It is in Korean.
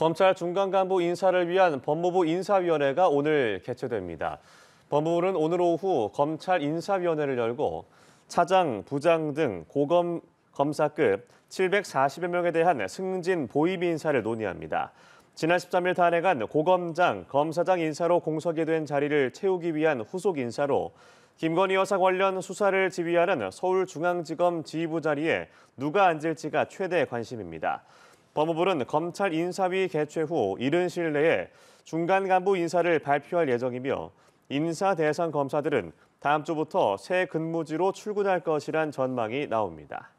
검찰 중간 간부 인사를 위한 법무부 인사위원회가 오늘 개최됩니다. 법무부는 오늘 오후 검찰 인사위원회를 열고 차장, 부장 등 고검 검사급 740여 명에 대한 승진 보입 인사를 논의합니다. 지난 13일 단행한 고검장, 검사장 인사로 공석이 된 자리를 채우기 위한 후속 인사로 김건희 여사 관련 수사를 지휘하는 서울중앙지검 지휘부 자리에 누가 앉을지가 최대 관심입니다. 법무부는 검찰 인사위 개최 후 이른 시일 내에 중간 간부 인사를 발표할 예정이며 인사 대상 검사들은 다음 주부터 새 근무지로 출근할 것이란 전망이 나옵니다.